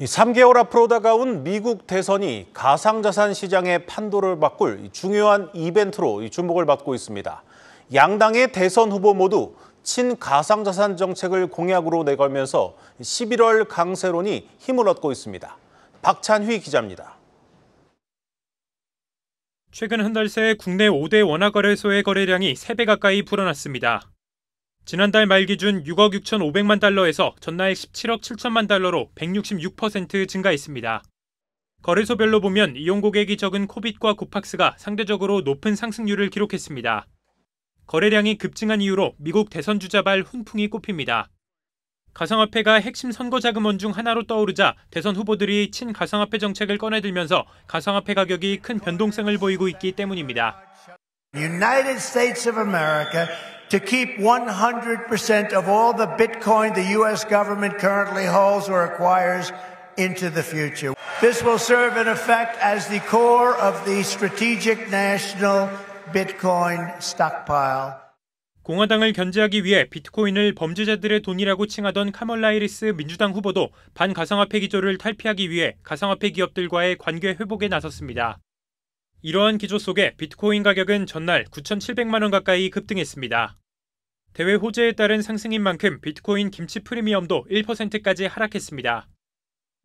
3개월 앞으로 다가온 미국 대선이 가상자산 시장의 판도를 바꿀 중요한 이벤트로 주목을 받고 있습니다. 양당의 대선 후보 모두 친가상자산 정책을 공약으로 내걸면서 11월 강세론이 힘을 얻고 있습니다. 박찬휘 기자입니다. 최근 한 달 새 국내 5대 원화거래소의 거래량이 3배 가까이 불어났습니다. 지난달 말 기준 6억 6,500만 달러에서 전날 17억 7천만 달러로 166% 증가했습니다. 거래소별로 보면 이용 고객이 적은 코빗과 고팍스가 상대적으로 높은 상승률을 기록했습니다. 거래량이 급증한 이유로 미국 대선 주자발 훈풍이 꼽힙니다. 가상화폐가 핵심 선거 자금원 중 하나로 떠오르자 대선 후보들이 친가상화폐 정책을 꺼내들면서 가상화폐 가격이 큰 변동성을 보이고 있기 때문입니다. to keep 100% of all the Bitcoin the U.S. government currently holds or acquires into the future. This will serve in effect as the core of the strategic national Bitcoin stockpile. 공화당을 견제하기 위해 비트코인을 범죄자들의 돈이라고 칭하던 카멀라 이리스 민주당 후보도 반가상화폐 기조를 탈피하기 위해 가상화폐 기업들과의 관계 회복에 나섰습니다. 이러한 기조 속에 비트코인 가격은 전날 9,700만 원 가까이 급등했습니다. 대외 호재에 따른 상승인 만큼 비트코인 김치 프리미엄도 1%까지 하락했습니다.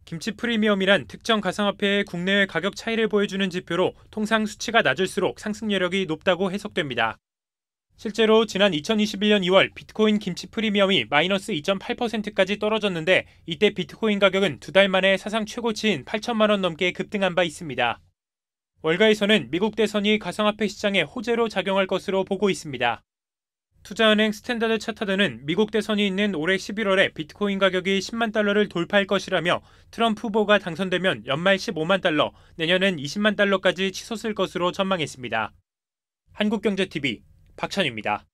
김치 프리미엄이란 특정 가상화폐의 국내외 가격 차이를 보여주는 지표로 통상 수치가 낮을수록 상승 여력이 높다고 해석됩니다. 실제로 지난 2021년 2월 비트코인 김치 프리미엄이 마이너스 2.8%까지 떨어졌는데 이때 비트코인 가격은 두 달 만에 사상 최고치인 8천만 원 넘게 급등한 바 있습니다. 월가에서는 미국 대선이 가상화폐 시장의 호재로 작용할 것으로 보고 있습니다. 투자은행 스탠다드 차타드는 미국 대선이 있는 올해 11월에 비트코인 가격이 10만 달러를 돌파할 것이라며 트럼프 후보가 당선되면 연말 15만 달러, 내년엔 20만 달러까지 치솟을 것으로 전망했습니다. 한국경제TV 박찬입니다.